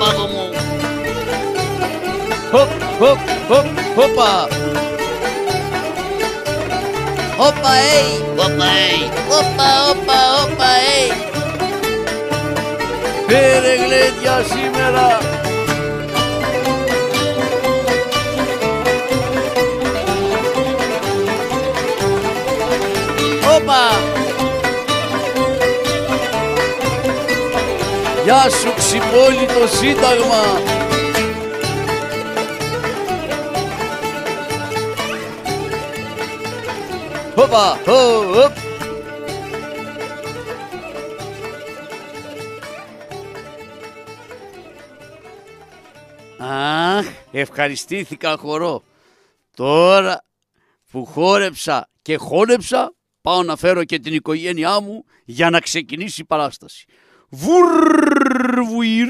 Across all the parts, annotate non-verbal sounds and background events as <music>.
μάγο Hop, hop, hop, hopa. Hopa, ei. hopa ei. Hopa, ei. Πήρε Γεια σου ξυπόλυτο σύνταγμα Οπα, Αχ, ευχαριστήθηκα χορό. Τώρα που χόρεψα και χόρεψα, πάω να φέρω και την οικογένειά μου για να ξεκινήσει η παράσταση βουρβουίρ,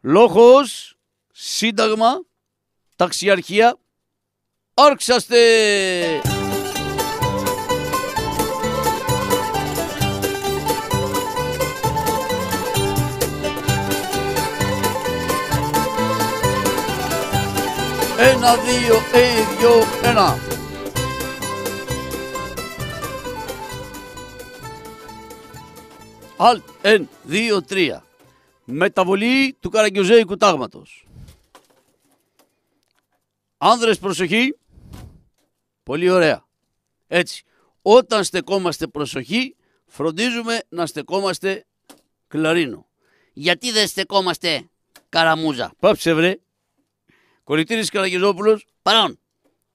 λόγος, σύνταγμα, ταξιαρχία, άρξαστε! Ένα, δύο, ε, ένα, δύο, ένα. Alt, εν, 2, 3. Μεταβολή του Καραγκιουζέικου τάγματος. Άνδρες προσοχή. Πολύ ωραία. Έτσι. Όταν στεκόμαστε προσοχή, φροντίζουμε να στεκόμαστε κλαρίνο. Γιατί δεν στεκόμαστε καραμούζα. Πάψε βρε. Κολλητήρι Καραγιουζόπουλος. Παρόν.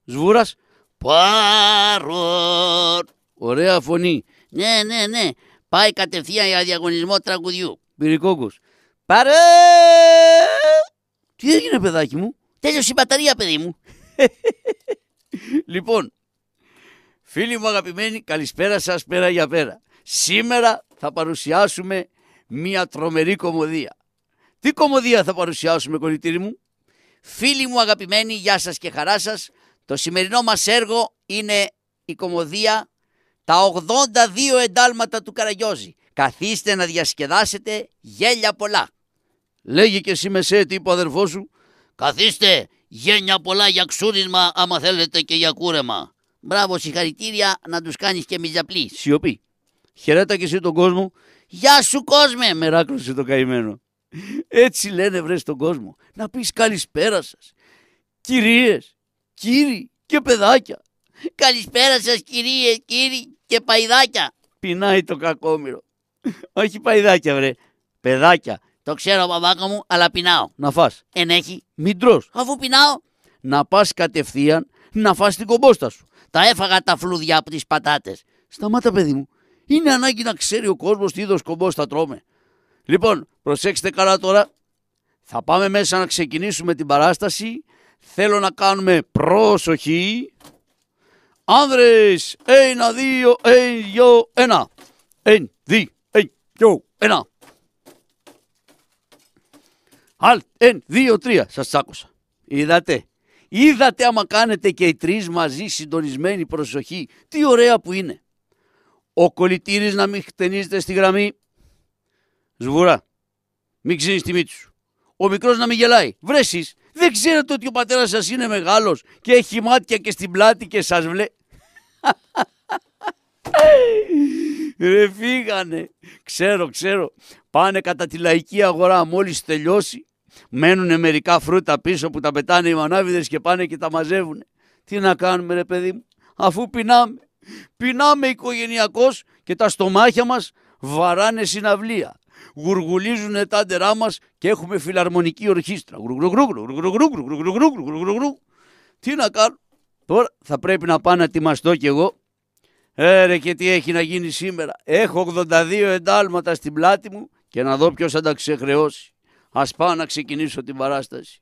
Σβούρας. Παρόν. Ωραία φωνή. Ναι, ναι, ναι. Πάει κατευθείαν για διαγωνισμό τραγουδιού. Πυρικόκος. Πάρε! Τι έγινε, παιδάκι μου. Τέλειωσε η μπαταρία, παιδί μου. <laughs> λοιπόν, φίλοι μου αγαπημένοι, καλησπέρα σας πέρα για πέρα. Σήμερα θα παρουσιάσουμε μία τρομερή κομμωδία. Τι κομμωδία θα παρουσιάσουμε, κολλητήρι μου. Φίλοι μου αγαπημένοι, γεια σας και χαρά σας. Το σημερινό μας έργο είναι η κομμωδία τα 82 εντάλματα του Καραγιώζη. Καθίστε να διασκεδάσετε γέλια πολλά. Λέγει και εσύ μεσέ, είπε σου. Καθίστε γένια πολλά για ξούρισμα άμα θέλετε και για κούρεμα. Μπράβο, συγχαρητήρια να τους κάνεις και μιζαπλή. Σιωπή. Χαιρέτα και εσύ τον κόσμο. Γεια σου κόσμε, μεράκλωσε το καημένο. Έτσι λένε βρες τον κόσμο. Να πεις καλησπέρα σας. Κυρίες, κύριοι και παιδάκια. Καλησπέρα σας κυρίες, κύριοι και παϊδάκια. Πεινάει το κακόμοιρο. <laughs> Όχι παϊδάκια, βρε. Παιδάκια. Το ξέρω, παπάκα μου, αλλά πεινάω. Να φας. Εχει. Μην τρως. Αφού πεινάω. Να πας κατευθείαν να φας την κομπόστα σου. Τα έφαγα τα φλούδια από τις πατάτες. Σταμάτα, παιδί μου. Είναι ανάγκη να ξέρει ο κόσμος τι είδος κομπόστα τρώμε. Λοιπόν, προσέξτε καλά τώρα. Θα πάμε μέσα να ξεκινήσουμε την παράσταση. Θέλω να κάνουμε προσοχή άνδρες, ένα, δύο, ένα, δυο, ένα, ένα, δύο, ένα, δυο, ενα εν δυο εν, δυο ενα Αλ, εν, δύο, τρία. Σας άκουσα. Είδατε. Είδατε άμα κάνετε και οι τρεις μαζί συντονισμένη προσοχή. Τι ωραία που είναι. Ο κολλητήρης να μην χτενίζεται στη γραμμή. Σβουρά. Μην ξύνεις τη μύτη σου. Ο μικρός να μην γελάει. Βρέσεις δεν ξέρετε ότι ο πατέρας σας είναι μεγάλος και έχει μάτια και στην πλάτη και σας βλέπει. <laughs> Ρε φύγανε. Ξέρω, ξέρω. Πάνε κατά τη λαϊκή αγορά μόλις τελειώσει. Μένουν μερικά φρούτα πίσω που τα πετάνε οι μανάβιδες και πάνε και τα μαζεύουν. Τι να κάνουμε ρε παιδί μου, αφού πεινάμε. Πεινάμε οικογενειακώς και τα στομάχια μας βαράνε συναυλία γουργουλίζουν τα άντερά μας και έχουμε φιλαρμονική ορχήστρα. Τι να κάνω. Τώρα θα πρέπει να πάω να ετοιμαστώ κι εγώ. Έρε και τι έχει να γίνει σήμερα. Έχω 82 εντάλματα στην πλάτη μου και να δω ποιος θα τα ξεχρεώσει. Ας πάω να ξεκινήσω την παράσταση.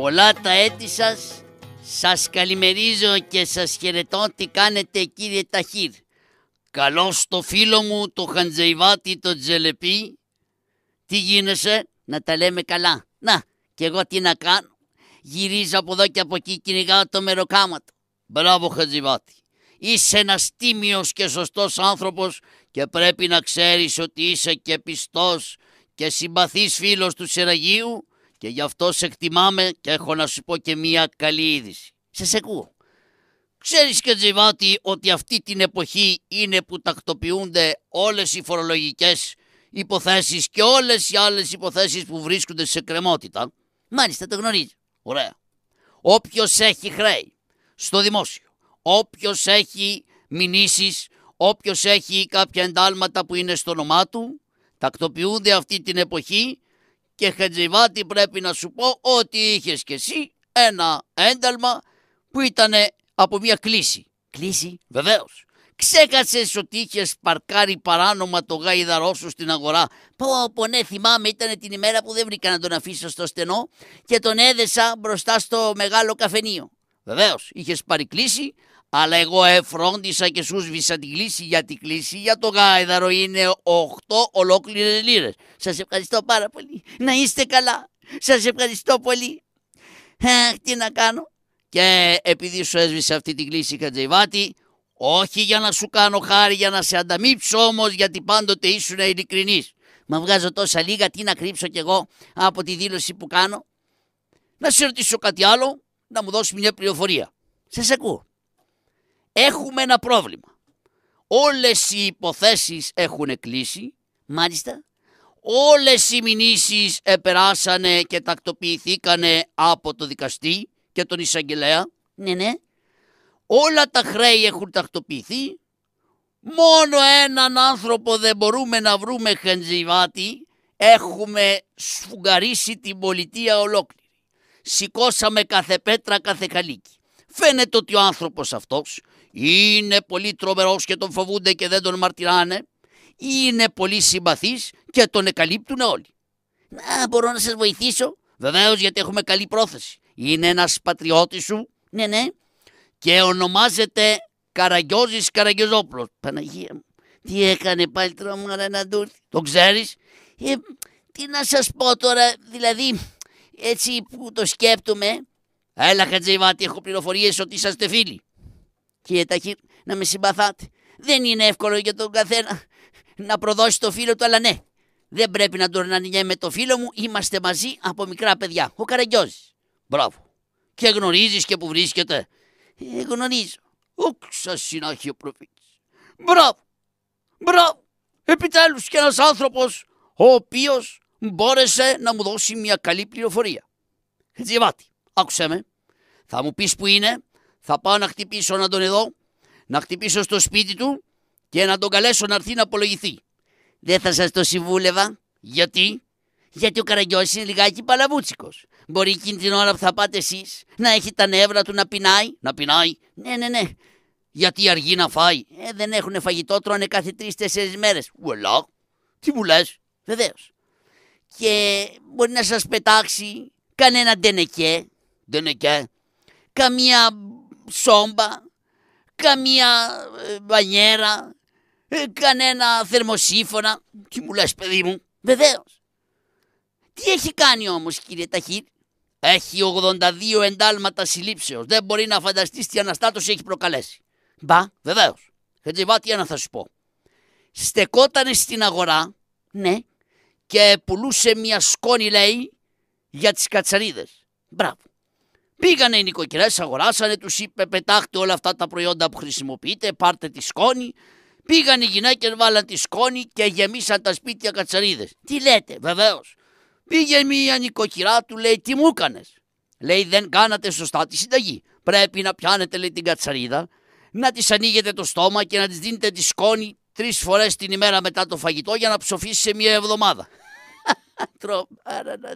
πολλά τα έτη σας. Σας καλημερίζω και σας χαιρετώ τι κάνετε κύριε Ταχύρ. Καλώ το φίλο μου το Χαντζεϊβάτη το Τζελεπί. Τι γίνεσαι, να τα λέμε καλά. Να, και εγώ τι να κάνω. Γυρίζω από εδώ και από εκεί, κυνηγάω το μεροκάματο. Μπράβο Χαντζεϊβάτι. Είσαι ένας τίμιος και σωστός άνθρωπος και πρέπει να ξέρεις ότι είσαι και πιστός και συμπαθής φίλος του Σεραγίου και γι' αυτό σε εκτιμάμε και έχω να σου πω και μία καλή είδηση. Σε ακούω. Ξέρεις και τζιβάτι ότι αυτή την εποχή είναι που τακτοποιούνται όλες οι φορολογικές υποθέσεις και όλες οι άλλες υποθέσεις που βρίσκονται σε κρεμότητα. Μάλιστα το γνωρίζει. Ωραία. Όποιος έχει χρέη στο δημόσιο, όποιος έχει μηνύσεις, όποιος έχει κάποια εντάλματα που είναι στο όνομά του, τακτοποιούνται αυτή την εποχή και Χατζηβάτη πρέπει να σου πω ότι είχες κι εσύ ένα ένταλμα που ήταν από μια κλίση. Κλίση, βεβαίως. Ξέχασες ότι είχες παρκάρει παράνομα το γάιδαρό σου στην αγορά. Πω, πω, ναι, θυμάμαι, ήταν την ημέρα που δεν βρήκα να τον αφήσω στο στενό και τον έδεσα μπροστά στο μεγάλο καφενείο. Βεβαίως, είχες κλίση, αλλά εγώ εφρόντισα και σου σβήσα την κλίση για την κλίση. Για το γάιδαρο είναι 8 ολόκληρες λίρες. Σας ευχαριστώ πάρα πολύ. Να είστε καλά. Σας ευχαριστώ πολύ. Αχ, ε, τι να κάνω. Και επειδή σου έσβησε αυτή την κλίση, Κατζεϊβάτη, όχι για να σου κάνω χάρη, για να σε ανταμείψω όμως, γιατί πάντοτε ήσουν ειλικρινής. Μα βγάζω τόσα λίγα, τι να κρύψω κι εγώ από τη δήλωση που κάνω. Να σε ρωτήσω κάτι άλλο, να μου δώσεις μια πληροφορία. Σας ακούω. Έχουμε ένα πρόβλημα. Όλες οι υποθέσεις έχουν κλείσει, μάλιστα. Όλες οι μηνύσεις επεράσανε και τακτοποιηθήκανε από το δικαστή και τον εισαγγελέα. Ναι, ναι. Όλα τα χρέη έχουν τακτοποιηθεί. Μόνο έναν άνθρωπο δεν μπορούμε να βρούμε χεντζιβάτη. Έχουμε σφουγγαρίσει την πολιτεία ολόκληρη. Σηκώσαμε κάθε πέτρα, κάθε χαλίκι. Φαίνεται ότι ο άνθρωπος αυτός είναι πολύ τρομερός και τον φοβούνται και δεν τον μαρτυράνε. Είναι πολύ συμπαθής και τον εκαλύπτουν όλοι. Να, μπορώ να σας βοηθήσω. Βεβαίως γιατί έχουμε καλή πρόθεση. Είναι ένας πατριώτης σου. Ναι, ναι. Και ονομάζεται Καραγκιόζης Καραγκιόζόπλος. Παναγία μου. Τι έκανε πάλι τρομάρα να τον Το ξέρεις. Ε, τι να σας πω τώρα. Δηλαδή έτσι που το σκέπτομαι. Έλα Χατζηβάτη έχω πληροφορίες ότι είσαστε φίλοι. Κύριε Ταχύρ, να με συμπαθάτε. Δεν είναι εύκολο για τον καθένα να προδώσει το φίλο του, αλλά ναι. Δεν πρέπει να τον με το φίλο μου. Είμαστε μαζί από μικρά παιδιά. Ο Καραγκιόζης. Μπράβο. Και γνωρίζεις και που βρίσκεται. Ε, γνωρίζω. Όξα συνάχεια ο Μπράβο. Μπράβο. Επιτέλους και ένας άνθρωπος, ο οποίος μπόρεσε να μου δώσει μια καλή πληροφορία. Τζιβάτι, άκουσέ με. Θα μου πεις που είναι θα πάω να χτυπήσω να τον εδώ, να χτυπήσω στο σπίτι του και να τον καλέσω να έρθει να απολογηθεί. Δεν θα σας το συμβούλευα. Γιατί? Γιατί ο Καραγκιός είναι λιγάκι παλαβούτσικος. Μπορεί εκείνη την ώρα που θα πάτε εσείς να έχει τα νεύρα του να πεινάει. Να πεινάει. Ναι, ναι, ναι. Γιατί αργεί να φάει. Ε, δεν έχουν φαγητό, τρώνε κάθε τρει-τέσσερι μέρες. Ουελά, τι μου λες, βεβαίως. Και μπορεί να σας πετάξει κανένα ντενεκέ, ντενεκέ, καμία σόμπα, καμία ε, μπανιέρα, ε, κανένα θερμοσύφωνα. Τι μου λες παιδί μου, βεβαίως. Τι έχει κάνει όμως κύριε Ταχύρ, έχει 82 εντάλματα συλλήψεως. Δεν μπορεί να φανταστείς τι αναστάτωση έχει προκαλέσει. Μπα, βεβαίως. μπα ε, τι να θα σου πω. Στεκότανε στην αγορά, ναι, και πουλούσε μια σκόνη, λέει, για τις κατσαρίδες. Μπράβο. Πήγανε οι νοικοκυρές, αγοράσανε, τους είπε: Πετάχτε όλα αυτά τα προϊόντα που χρησιμοποιείτε, πάρτε τη σκόνη. Πήγαν οι γυναίκες, βάλαν τη σκόνη και γεμίσαν τα σπίτια κατσαρίδες. Τι λέτε, βεβαίως. Πήγε μια νοικοκυρά, του λέει: Τι μου έκανες. Λέει: Δεν κάνατε σωστά τη συνταγή. Πρέπει να πιάνετε, λέει, την κατσαρίδα, να της ανοίγετε το στόμα και να της δίνετε τη σκόνη τρεις φορές την ημέρα μετά το φαγητό για να ψοφήσει σε μια εβδομάδα. <laughs> Τρομάρα να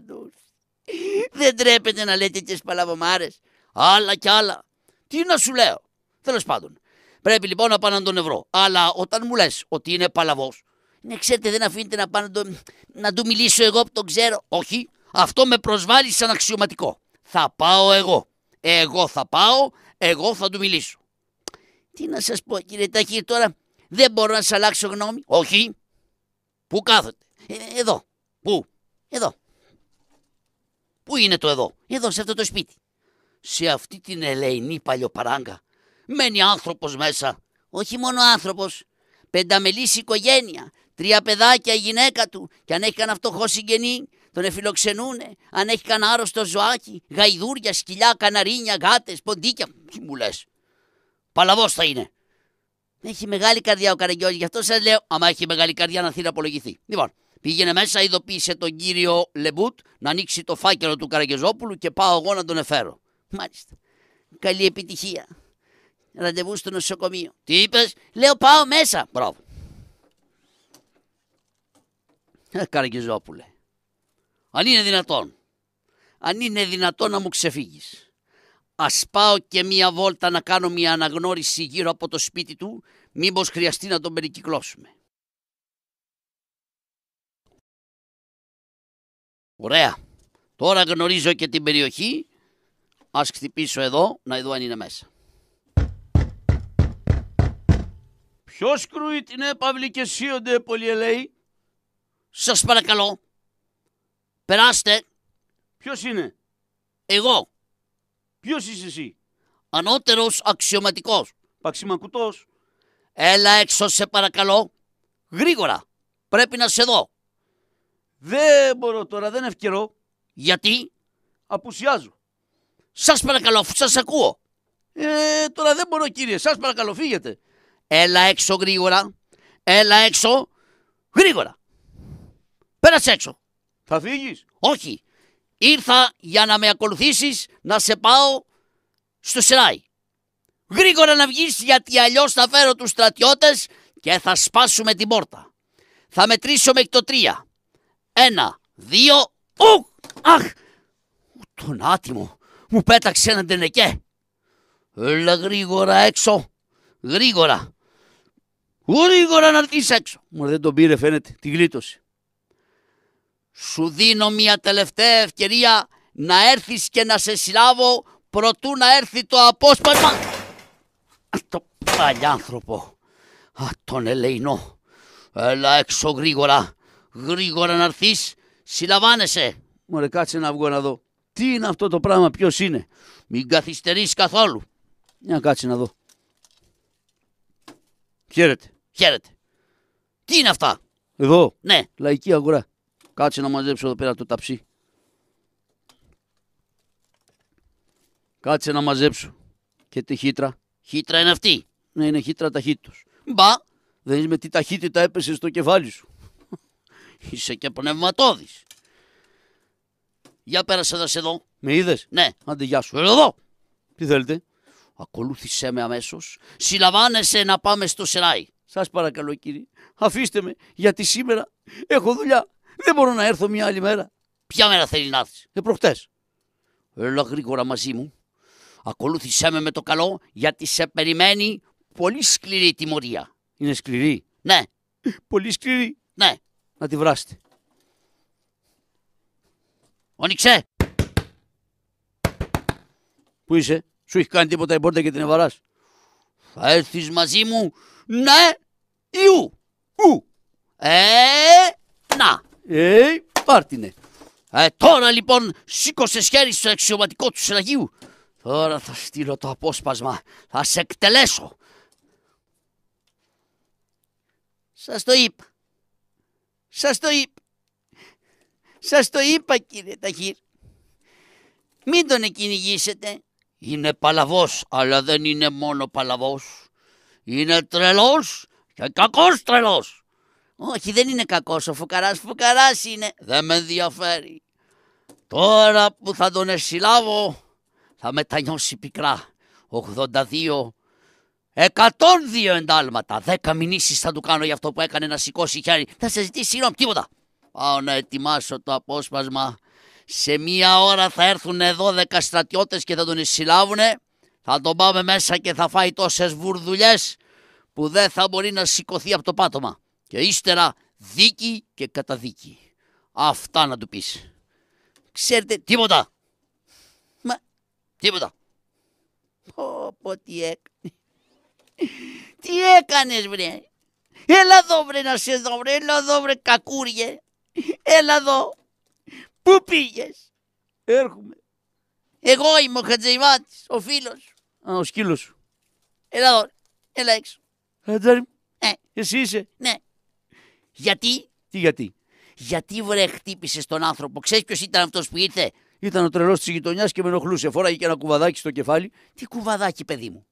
δεν τρέπετε να λέτε τις παλαβομάρες. Άλλα κι άλλα. Τι να σου λέω. Τέλος πάντων. Πρέπει λοιπόν να πάω να τον ευρώ. Αλλά όταν μου λες ότι είναι παλαβός, ναι, ξέρετε, δεν αφήνετε να, πάω να, να του μιλήσω εγώ που τον ξέρω. Όχι, αυτό με προσβάλλει σαν αξιωματικό. Θα πάω εγώ. Εγώ θα πάω, εγώ θα του μιλήσω. Τι να σας πω κύριε Τάχη τώρα, δεν μπορώ να σας αλλάξω γνώμη. Όχι. Πού κάθονται. Ε, εδώ. Πού. Εδώ. Πού είναι το εδώ, εδώ σε αυτό το σπίτι. Σε αυτή την ελεηνή παλιοπαράγκα μένει άνθρωπος μέσα. Όχι μόνο άνθρωπος, Πενταμελής οικογένεια, τρία παιδάκια η γυναίκα του και αν έχει κανένα φτωχό συγγενή τον εφιλοξενούνε. Αν έχει κανένα άρρωστο ζωάκι, γαϊδούρια, σκυλιά, καναρίνια, γάτες, ποντίκια. Τι μου λες. Παλαβός θα είναι. Έχει μεγάλη καρδιά ο Καραγκιόζη, γι' αυτό σας λέω. Άμα έχει μεγάλη καρδιά, να θέλει να απολογηθεί. Λοιπόν, Πήγαινε μέσα, ειδοποίησε τον κύριο Λεμπούτ να ανοίξει το φάκελο του Καραγεζόπουλου και πάω εγώ να τον εφέρω. Μάλιστα. Καλή επιτυχία. Ραντεβού στο νοσοκομείο. Τι είπες, Λέω πάω μέσα. Μπράβο. Ε, Αν είναι δυνατόν. Αν είναι δυνατόν να μου ξεφύγεις. Ας πάω και μία βόλτα να κάνω μία αναγνώριση γύρω από το σπίτι του, μήπως χρειαστεί να τον περικυκλώσουμε. Ωραία. Τώρα γνωρίζω και την περιοχή. Ας χτυπήσω εδώ, να δω αν είναι μέσα. Ποιος κρούει την έπαυλη και σύονται ελέη. Σας παρακαλώ. Περάστε. Ποιος είναι. Εγώ. Ποιος είσαι εσύ. Ανώτερος αξιωματικός. Παξιμακουτός. Έλα έξω σε παρακαλώ. Γρήγορα. Πρέπει να σε δω. Δεν μπορώ τώρα, δεν ευκαιρώ. Γιατί απουσιάζω. Σας παρακαλώ, αφού σας ακούω. Ε, τώρα δεν μπορώ κύριε, σας παρακαλώ φύγετε. Έλα έξω γρήγορα. Έλα έξω γρήγορα. Πέρασε έξω. Θα φύγεις. Όχι. Ήρθα για να με ακολουθήσεις να σε πάω στο Σεράι. Γρήγορα να βγεις γιατί αλλιώς θα φέρω τους στρατιώτες και θα σπάσουμε την πόρτα. Θα μετρήσω μέχρι το τρία. Ένα, δύο, ου, αχ, τον άτιμο, μου πέταξε έναν τενεκέ. Έλα γρήγορα έξω, γρήγορα. Γρήγορα να έρθεις έξω. Μου δεν τον πήρε φαίνεται, τη γλίτωση. Σου δίνω μια τελευταία ευκαιρία να έρθεις και να σε συλλάβω προτού να έρθει το απόσπασμα. Το παλιάνθρωπο, α, τον ελεηνό. Έλα έξω γρήγορα γρήγορα να έρθεις, συλλαμβάνεσαι. Μωρέ, κάτσε να βγω να δω. Τι είναι αυτό το πράγμα, ποιος είναι. Μην καθυστερείς καθόλου. Για κάτσε να δω. Χαίρετε. Χαίρετε. Τι είναι αυτά. Εδώ. Ναι. Λαϊκή αγορά. Κάτσε να μαζέψω εδώ πέρα το ταψί. Κάτσε να μαζέψω. Και τη χύτρα. Χύτρα είναι αυτή. Ναι, είναι χύτρα ταχύτητος. Μπα, δεν με τι ταχύτητα έπεσε στο κεφάλι σου. Είσαι και πνευματόδη. Για πέρασε εδώ, εδώ. Με είδες. Ναι. Άντε, γεια σου. εδώ. Τι θέλετε. Ακολούθησέ με αμέσως. Συλλαμβάνεσαι να πάμε στο Σεράι. Σας παρακαλώ, κύριε. Αφήστε με, γιατί σήμερα έχω δουλειά. Δεν μπορώ να έρθω μια άλλη μέρα. Ποια μέρα θέλει να έρθεις. Ε, προχτές. Έλα γρήγορα μαζί μου. Ακολούθησέ με με το καλό, γιατί σε περιμένει πολύ σκληρή τιμωρία. Είναι σκληρή. Ναι. Πολύ σκληρή. Ναι να τη βράσετε. Πού είσαι, σου έχει κάνει τίποτα η πόρτα και την ευαράς. Θα έρθεις μαζί μου, ναι ιού, ου, Ε, να. Ε, πάρτινε. Ε, τώρα λοιπόν σήκωσε χέρι στο αξιωματικό του συναγείου! Τώρα θα στείλω το απόσπασμα. Θα σε εκτελέσω. Σας το είπα. Σας το είπα. Σας το είπα κύριε Ταχύρ. Μην τον εκκινηγήσετε, Είναι παλαβός, αλλά δεν είναι μόνο παλαβός. Είναι τρελός και κακός τρελός. Όχι, δεν είναι κακός ο φουκαράς. Φουκαράς είναι. Δεν με ενδιαφέρει. Τώρα που θα τον εσυλάβω, θα μετανιώσει πικρά. 82 102 εντάλματα. 10 μηνύσεις θα του κάνω για αυτό που έκανε να σηκώσει χέρι. Θα σε ζητήσει συγγνώμη, τίποτα. Πάω να ετοιμάσω το απόσπασμα. Σε μία ώρα θα έρθουν 12 στρατιώτες και θα τον συλλάβουν. Θα τον πάμε μέσα και θα φάει τόσες βουρδουλιές που δεν θα μπορεί να σηκωθεί από το πάτωμα. Και ύστερα δίκη και καταδίκη. Αυτά να του πεις. Ξέρετε τίποτα. Μα τίποτα. Πω πω τι έκανες βρε. Έλα εδώ βρε να σε δω βρε. Έλα εδώ βρε κακούριε. Έλα εδώ. Πού πήγες. Έρχομαι. Εγώ είμαι ο Χατζημάτη, ο φίλος Α, ο σκύλος σου. Έλα εδώ. Έλα έξω. Χατζάρι ε, μου. Ναι. Εσύ είσαι. Ναι. Γιατί. Τι γιατί. Γιατί βρε χτύπησες τον άνθρωπο. Ξέρεις ποιος ήταν αυτός που ήρθε. Ήταν ο τρελός της γειτονιάς και με ενοχλούσε. Φοράγε και ένα κουβαδάκι στο κεφάλι. Τι κουβαδάκι, παιδί μου.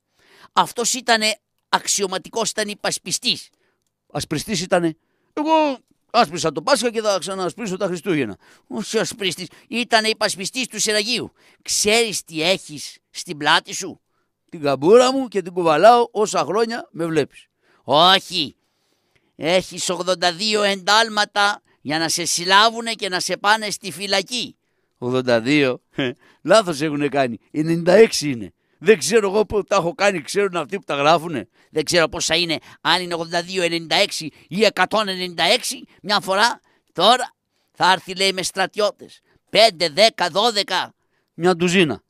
Αυτό ήταν αξιωματικός ήταν υπασπιστής. Ασπριστής ήταν Εγώ άσπρισα το Πάσχα και θα ξανασπρίσω τα Χριστούγεννα. Όχι ασπριστής, ήταν υπασπιστής του Σεραγίου. Ξέρεις τι έχεις στην πλάτη σου. Την καμπούρα μου και την κουβαλάω όσα χρόνια με βλέπεις. Όχι, Έχεις 82 εντάλματα για να σε συλλάβουν και να σε πάνε στη φυλακή. 82, λάθος έχουν κάνει, 96 είναι. Δεν ξέρω εγώ που τα έχω κάνει, ξέρουν αυτοί που τα γράφουνε. Δεν ξέρω πόσα είναι, αν είναι 82, 96 ή 196. Μια φορά τώρα θα έρθει λέει με στρατιώτες. 5, 10, 12. Μια ντουζίνα.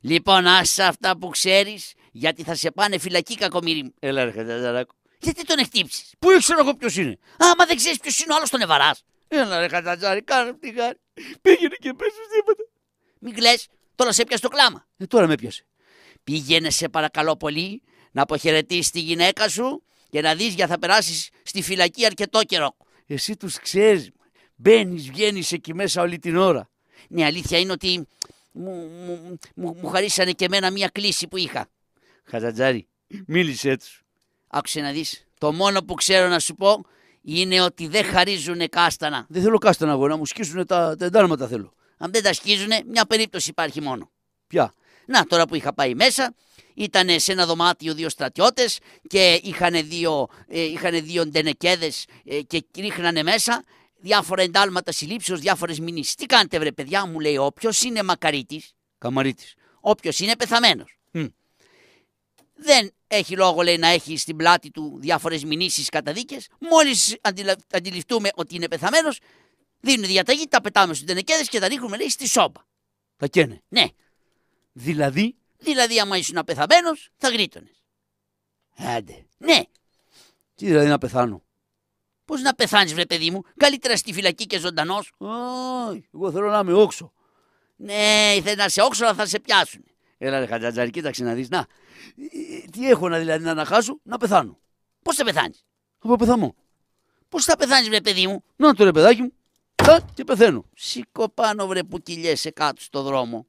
Λοιπόν, άσε αυτά που ξέρεις, γιατί θα σε πάνε φυλακή κακομύρι. Έλα, ρε Χατζηδάκο. Γιατί τον χτύψει. Πού ήξερα εγώ ποιος είναι. Άμα δεν ξέρεις ποιος είναι, ο άλλος τον ευαρά. Έλα, ρε κάνε την γάρι. Πήγαινε και πέσει τίποτα. Μην κλε, τώρα σε πιάσει το κλάμα. Ε, τώρα με πιασε. Πήγαινε σε παρακαλώ πολύ να αποχαιρετήσεις τη γυναίκα σου και να δεις για θα περάσεις στη φυλακή αρκετό καιρό. Εσύ τους ξέρεις, μπαίνεις, βγαίνεις εκεί μέσα όλη την ώρα. Ναι, αλήθεια είναι ότι μου, μου, μου, μου χαρίσανε και εμένα μία κλίση που είχα. Χαζατζάρι, μίλησέ έτσι. Άκουσε να δεις, το μόνο που ξέρω να σου πω είναι ότι δεν χαρίζουν κάστανα. Δεν θέλω κάστανα εγώ, να μου σκίσουν τα, τα εντάλματα θέλω. Αν δεν τα σκίζουν, μια περίπτωση υπάρχει μόνο. Ποια. Να, τώρα που είχα πάει μέσα, ήταν σε ένα δωμάτιο δύο στρατιώτες και είχαν δύο, ε, δύο ντενεκέδες ε, και ρίχνανε μέσα διάφορα εντάλματα συλλήψεως, διάφορες μήνυσει. Τι κάνετε βρε παιδιά, μου λέει οποιο είναι μακαρίτης, καμαρίτης. Οποιο είναι πεθαμένος. Δεν έχει λόγο λέει να έχει στην πλάτη του διάφορες μηνύσεις καταδίκες. Μόλι αντιληφθούμε ότι είναι πεθαμένος, δίνουν διαταγή, τα πετάμε στους ντενεκέδες και τα ρίχνουμε λέει στη σόμπα. Τα καίνε. Ναι. Δηλαδή. Δηλαδή, άμα ήσουν πεθαμένο, θα γρήτωνες. Άντε. Ναι. Τι δηλαδή να πεθάνω. Πώς να πεθάνεις, βρε παιδί μου, καλύτερα στη φυλακή και ζωντανός. Όχι, εγώ θέλω να είμαι όξο. Ναι, θέλει να σε όξο, αλλά θα σε πιάσουν. Έλα, ρε Χατζατζαρή, κοίταξε να δεις. Να. Τι έχω να δηλαδή να αναχάσω, να πεθάνω. Πώς θα πεθάνεις. Από πεθαμό. Πώς θα πεθάνεις, βρε παιδί μου. Να το ρε παιδάκι μου. Θα και πεθαίνω. Σήκω βρε που κυλιέσαι κάτω στο δρόμο.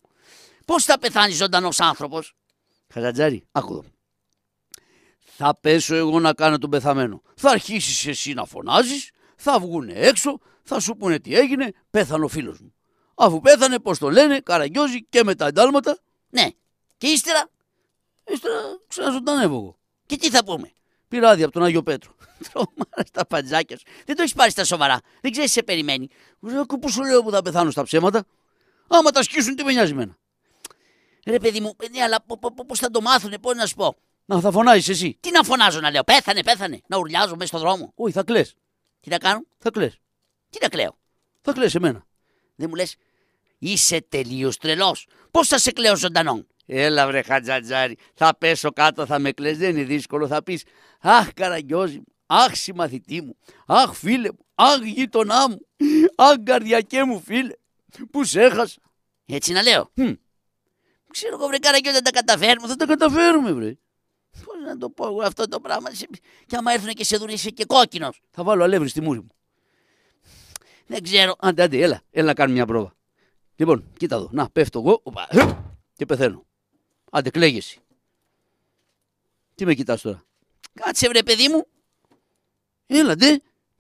Πώ θα πεθάνει ζωντανός άνθρωπος. Χαζατζάρι, άκουδο Θα πέσω εγώ να κάνω τον πεθαμένο. Θα αρχίσεις εσύ να φωνάζεις, θα βγουν έξω, θα σου πούνε τι έγινε, πέθανε ο φίλος μου. Αφού πέθανε, πώς το λένε, καραγκιόζει και με τα εντάλματα. Ναι, και ύστερα. Ύστερα ξαναζωντανεύω εγώ. Και τι θα πούμε. Πειράδι από τον Άγιο Πέτρο. <laughs> Τρομάρα στα παντζάκια σου. Δεν το έχεις πάρει στα σοβαρά. Δεν ξέρεις σε περιμένει. πού σου λέω που θα πεθάνω στα ψέματα. Άμα τα σκίσουν, τι με νοιάζει εμένα. Ρε παιδί μου, ε, ναι, αλλά πώς θα το μάθουνε, πώς να σου πω. Να θα φωνάζει εσύ. Τι να φωνάζω να λέω, πέθανε, πέθανε. Να ουρλιάζω μέσα στον δρόμο. Όχι, θα κλε. Τι να κάνω, θα κλε. Τι να κλαίω. Θα κλε εμένα. Δεν μου λες, είσαι τελείως τρελός. Πώς θα σε κλαίω ζωντανό. Έλα βρε χατζατζάρι, θα πέσω κάτω, θα με κλε. δεν είναι δύσκολο, θα πεις. «Αχ καραγκιόζη μου, αχ συμμαθητή μου, αχ φίλε μου, αχ γείτονά μου, αχ καρδιακέ μου φίλε, που σέχασα. Έτσι να λέω. Hm ξέρω εγώ βρε καραγκιό δεν τα καταφέρουμε. Δεν τα καταφέρουμε βρε. Πώς να το πω εγώ αυτό το πράγμα. Και άμα έρθουν και σε δουν είσαι και κόκκινος. Θα βάλω αλεύρι στη μούρη μου. Δεν ξέρω. Άντε, άντε, έλα, έλα να κάνω μια πρόβα. Λοιπόν, κοίτα εδώ. Να, πέφτω εγώ οπα, ε, και πεθαίνω. Άντε, κλαίγεσαι. Τι με κοιτάς τώρα. Κάτσε βρε παιδί μου. Έλα, ντε.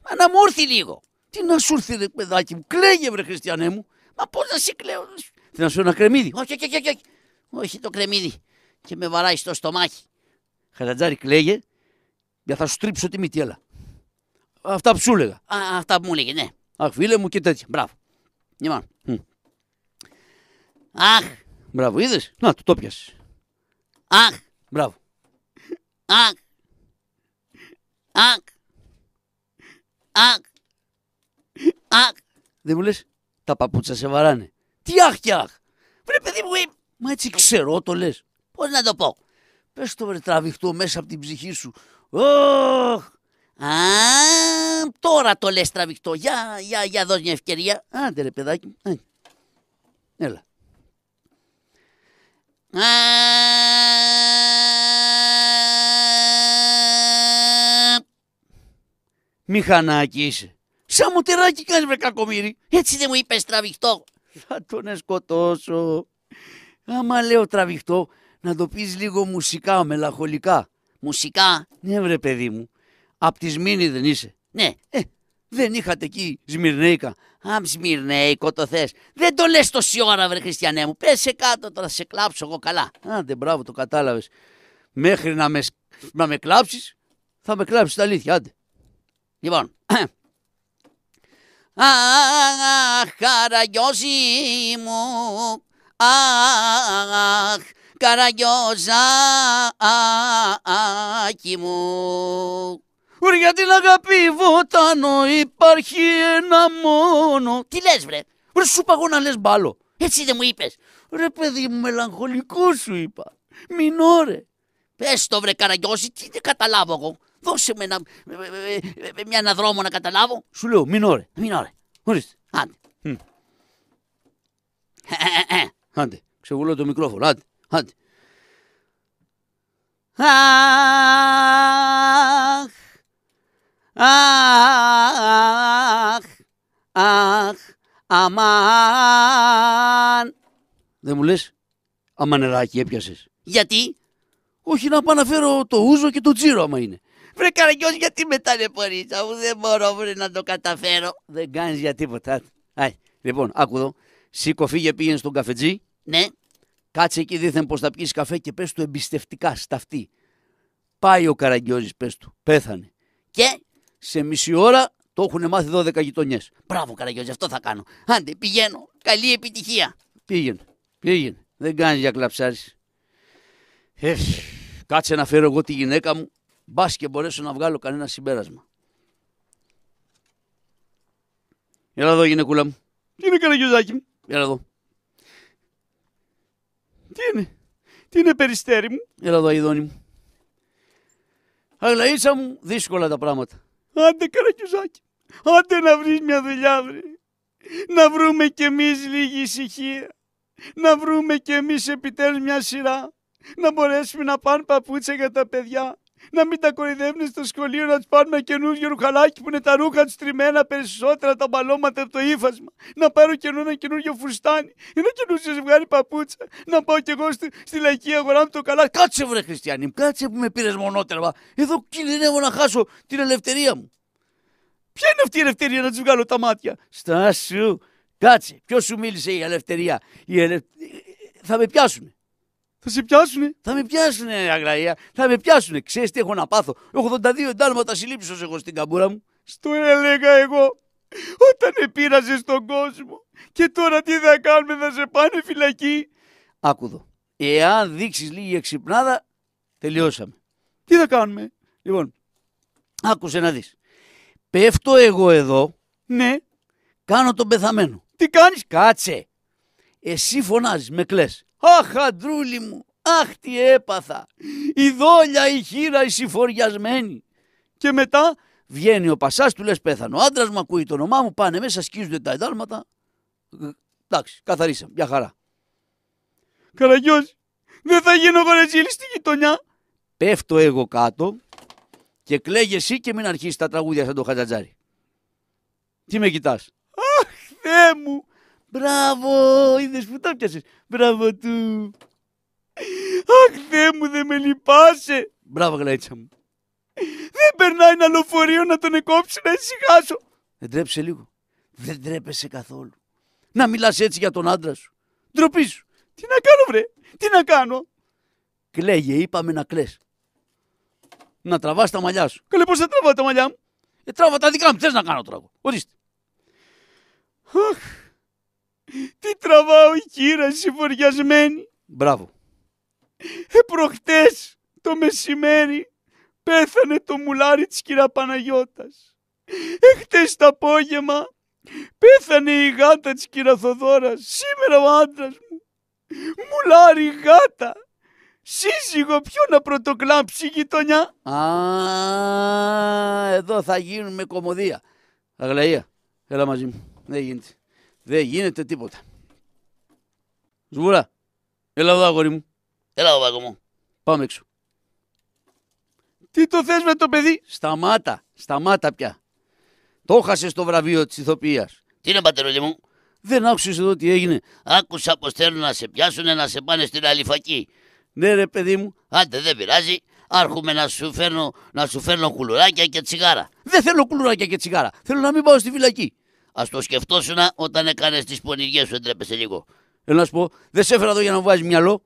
Μα να μου έρθει λίγο. Τι να σου έρθει παιδάκι μου. Κλαίγε βρε χριστιανέ μου. Μα πώς να σε κλαίω. Τι να σου ένα Όχι, όχι, όχι. όχι όχι το κρεμμύδι και με βαράει στο στομάχι. Χαρατζάρικ κλαίγε. για θα σου τρίψω τη μύτη, έλα. Αυτά που σου έλεγα. Α, αυτά που μου έλεγε, ναι. Αχ, φίλε μου και τέτοια. Μπράβο. Λοιπόν. Αχ. Μπράβο, είδες. Να, το, το Αχ. Μπράβο. Αχ. Αχ. Αχ. Αχ. Δεν μου λες, τα παπούτσα σε βαράνε. Τι αχ και αχ. Βρε παιδί μου, ε, Μα έτσι ξέρω το λες. Πώς να το πω. Πες το βρε τραβηχτό μέσα από την ψυχή σου. Α, τώρα το λες τραβηχτό. Για, για, για δώσ' μια ευκαιρία. Άντε ρε παιδάκι. Έλα. Α, Μηχανάκι είσαι. Σαν μου τεράκι κάνεις βρε κακομύρι. Έτσι δεν μου είπες τραβηχτό. Θα τον σκοτώσω. Άμα λέω τραβηχτό, να το πεις λίγο μουσικά, μελαγχολικά. Μουσικά. Ναι, βρε παιδί μου. Απ' τη Σμύρνη δεν είσαι. Ναι. Ε, δεν είχατε εκεί Σμυρνέικα. Αμ, Σμυρνέικο το θες. Δεν το λες τόση ώρα, βρε Χριστιανέ μου. Πες σε κάτω τώρα, σε κλάψω εγώ καλά. Άντε, μπράβο, το κατάλαβες. Μέχρι να με, να κλάψεις, θα με κλάψεις τα αλήθεια. Άντε. Λοιπόν. <coughs> Αχ, μου, Αχ, καραγιόζάκι μου. Για την αγάπη βοτάνο υπάρχει ένα μόνο. Τι λες βρε, βρε σου είπα να λες μπάλο. Έτσι δεν μου είπες. Ρε παιδί μου μελαγχολικό σου είπα. Μην ώρε. Πες το βρε καραγιόζη, τι δεν καταλάβω εγώ. Δώσε με ένα, ε, ε, ε, μια αναδρόμο να καταλάβω. Σου λέω, μην ώρε, μην ώρε. Ορίστε, άντε. Άντε, ξεβουλώ το μικρόφωνο. Άντε, άντε. Αχ, αχ, αχ, αμάν. Δεν μου λες, αμανεράκι έπιασες. Γιατί? Όχι να πάω φέρω το ούζο και το τζίρο άμα είναι. Βρε καραγκιός γιατί με ταλαιπωρείς, αφού δεν μπορώ βρε να το καταφέρω. Δεν κάνεις για τίποτα. Άι, λοιπόν, άκου εδώ. Σήκω φύγε πήγαινε στον καφετζή ναι, κάτσε εκεί δίθεν πως θα πιείς καφέ και πες του εμπιστευτικά στα Πάει ο Καραγκιόζης, πες του, πέθανε. Και σε μισή ώρα το έχουν μάθει 12 γειτονιές. Μπράβο, Καραγκιόζη, αυτό θα κάνω. Άντε, πηγαίνω. Καλή επιτυχία. Πήγαινε, πήγαινε. Δεν κάνεις για κλαψάρι. Εφ, κάτσε να φέρω εγώ τη γυναίκα μου. Μπας και μπορέσω να βγάλω κανένα συμπέρασμα. Έλα εδώ, γυναικούλα μου. Τι είναι, Καραγκιόζάκι Έλα εδώ. Τι είναι, τι είναι περιστέρι μου. Έλα εδώ, ιδόνι μου. Αγλαΐσα μου, δύσκολα τα πράγματα. Άντε καρακιουζάκι, άντε να βρεις μια δουλειά, βρε. Να βρούμε κι εμείς λίγη ησυχία. Να βρούμε κι εμείς επιτέλους μια σειρά. Να μπορέσουμε να πάνε παπούτσια για τα παιδιά να μην τα κοριδεύουν στο σχολείο, να τους πάρουν ένα καινούργιο ρουχαλάκι που είναι τα ρούχα τους τριμμένα περισσότερα, τα μπαλώματα από το ύφασμα. Να πάρω καινού, ένα καινούργιο φουστάνι, ένα καινούργιο ζευγάρι παπούτσα. Να πάω κι εγώ στη, στη λαϊκή αγορά με το καλά. Κάτσε, βρε Χριστιανή, κάτσε που με πήρες μονότερμα. Εδώ κινδυνεύω να χάσω την ελευθερία μου. Ποια είναι αυτή η ελευθερία να τους βγάλω τα μάτια. σου. κάτσε. Ποιος σου μίλησε η ελευθερία. Η Θα με πιάσουν. Θα σε πιάσουνε. Θα με πιάσουνε, Αγραία. Θα με πιάσουνε. Ξέρεις τι έχω να πάθω. Έχω 82 εντάλματα συλλήψεως εγώ στην καμπούρα μου. Στο έλεγα εγώ. Όταν επήραζε τον κόσμο. Και τώρα τι θα κάνουμε, θα σε πάνε φυλακή. Άκουδο. Εάν δείξεις λίγη εξυπνάδα, τελειώσαμε. Τι θα κάνουμε. Λοιπόν, άκουσε να δεις. Πέφτω εγώ εδώ. Ναι. Κάνω τον πεθαμένο. Τι κάνεις, κάτσε. Εσύ φωνάζεις, με κλες. Αχ, αντρούλη μου, αχ τι έπαθα. Η δόλια, η χείρα, η συφοριασμένη. Και μετά βγαίνει ο πασάς, του λες: Πέθανε ο άντρας μου, ακούει το όνομά μου, πάνε μέσα, σκίζονται τα εντάλματα. Εντάξει, καθαρίσαμε, μια χαρά. Καραγκιό, δεν θα γίνω γονεζίλη στη γειτονιά. Πέφτω εγώ κάτω και κλαίγε εσύ και μην αρχίσεις τα τραγούδια σαν το χατζατζάρι. Τι με κοιτάς. Αχ, θέ μου, Μπράβο, είδες που τα πιάσες. Μπράβο του. Αχ, Θεέ μου, δεν με λυπάσαι. Μπράβο, γλαίτσα μου. Δεν περνάει ένα λοφορείο να τον εκόψει να ησυχάσω. Δεν τρέψε λίγο. Δεν τρέπεσαι καθόλου. Να μιλάς έτσι για τον άντρα σου. Ντροπή σου. Τι να κάνω, βρε. Τι να κάνω. Κλαίγε, είπαμε να κλαις. Να τραβάς τα μαλλιά σου. Καλέ, πώς θα τραβά τα μαλλιά μου. Ε, τράβα τα δικά μου. Τι να κάνω τραβά. Ορίστε. Αχ, τι τραβάω η κύρα συμφοριασμένη. Μπράβο. Ε, προχτές το μεσημέρι πέθανε το μουλάρι της κυρά Παναγιώτας. Εχθές το απόγευμα πέθανε η γάτα της κυρά Θοδόρας. Σήμερα ο άντρας μου. Μουλάρι γάτα. Σύζυγο ποιο να πρωτοκλάψει η γειτονιά. Α, εδώ θα γίνουμε κομμωδία. Αγλαία, έλα μαζί μου. Δεν γίνεται. Δεν γίνεται τίποτα. Σβουρά, έλα εδώ αγόρι μου. Έλα εδώ αγόρι μου. Πάμε έξω. Τι το θες με το παιδί. Σταμάτα, σταμάτα πια. Το χάσες το βραβείο της ηθοποιίας. Τι είναι πατερόλι μου. Δεν άκουσες εδώ τι έγινε. Άκουσα πως θέλουν να σε πιάσουν να σε πάνε στην αλυφακή. Ναι, ρε παιδί μου. Άντε, δεν πειράζει. Άρχομαι να σου φέρνω, να σου φέρνω κουλουράκια και τσιγάρα. Δεν θέλω κουλουράκια και τσιγάρα. Θέλω να μην πάω στη φυλακή. Ας το σκεφτόσουν όταν έκανες τις πονηριέ σου, εντρέπεσαι λίγο. Θέλω να σου πω, δεν σε έφερα εδώ για να μου βάζεις μυαλό.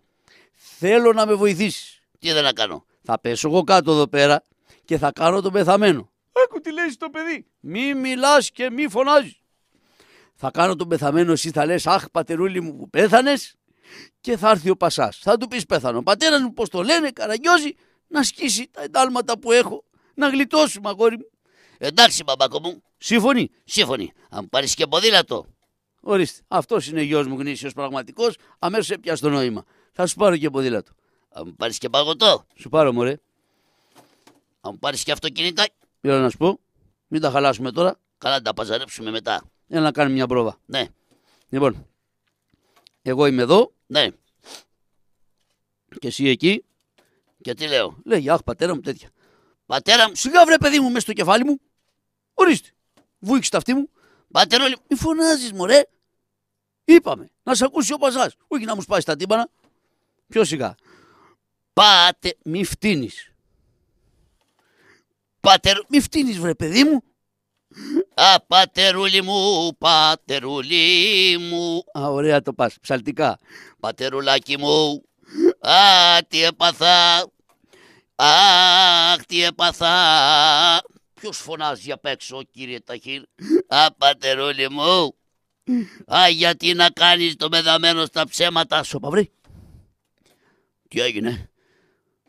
Θέλω να με βοηθήσεις. Τι δεν να κάνω. Θα πέσω εγώ κάτω εδώ πέρα και θα κάνω τον πεθαμένο. Άκου τι λέει το παιδί. Μη μιλάς και μη φωνάζεις. Θα κάνω τον πεθαμένο, εσύ θα λες: Αχ, πατερούλη μου που πέθανες. Και θα έρθει ο Πασάς. Θα του πεις: Πέθανο. Πατέρας μου, πώς το λένε, καραγκιόζει, να σκίσει τα εντάλματα που έχω. Να γλιτώσουμε, αγόρι μου. Εντάξει, μπαμπάκο μου, Σύμφωνοι, σύμφωνοι. Αν πάρεις και ποδήλατο. Ορίστε, αυτός είναι γιος μου γνήσιος πραγματικός, αμέσως έπιασε το νόημα. Θα σου πάρω και ποδήλατο. Αν πάρεις και παγωτό. Σου πάρω, μωρέ. Αν πάρεις και αυτοκίνητα. Για να σου πω, μην τα χαλάσουμε τώρα. Καλά, να τα παζαρέψουμε μετά. Έλα να κάνουμε μια πρόβα. Ναι. Λοιπόν, εγώ είμαι εδώ. Ναι. Και εσύ εκεί. Και τι λέω. Λέει, Αχ, πατέρα μου τέτοια. Πατέρα μου, σιγά βρε παιδί μου μέσα στο κεφάλι μου. Ορίστε βούηξε τα αυτή μου. Πατερόλη, μη φωνάζεις, μωρέ. Είπαμε, να σε ακούσει ο παζά. Όχι να μου σπάσει τα τύμπανα. Πιο σιγά. Πάτε, μη φτύνεις. Πατερ, μη φτύνεις, βρε παιδί μου. Α, πατερούλι μου, πατερούλι μου. Α, ωραία το πας, ψαλτικά. Πατερουλάκι μου, α, τι έπαθα. Αχ, τι έπαθα. Ποιος φωνάζει απ' έξω κύριε Ταχύρ. Α πατερούλη μου. Α γιατί να κάνεις το μεδαμένο στα ψέματα σου παυρί Τι έγινε.